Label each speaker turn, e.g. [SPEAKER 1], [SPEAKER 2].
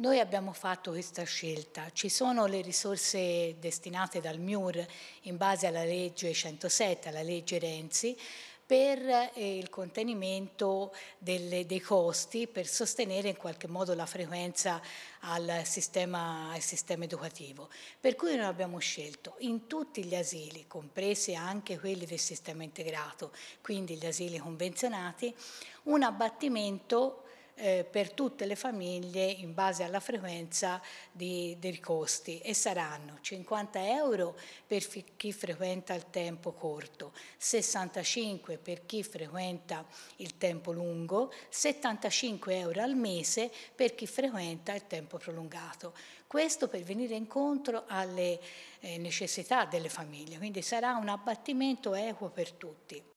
[SPEAKER 1] Noi abbiamo fatto questa scelta, ci sono le risorse destinate dal MIUR in base alla legge 107, alla legge Renzi, per eh, il contenimento delle, dei costi, per sostenere in qualche modo la frequenza al sistema, al sistema, educativo. Per cui noi abbiamo scelto in tutti gli asili, compresi anche quelli del sistema integrato, quindi gli asili convenzionati, un abbattimento eh, per tutte le famiglie in base alla frequenza di, dei costi e saranno 50 euro per chi frequenta il tempo corto, 65 per chi frequenta il tempo lungo, 75 euro al mese per chi frequenta il tempo prolungato. Questo per venire incontro alle eh, necessità delle famiglie, quindi sarà un abbattimento equo per tutti.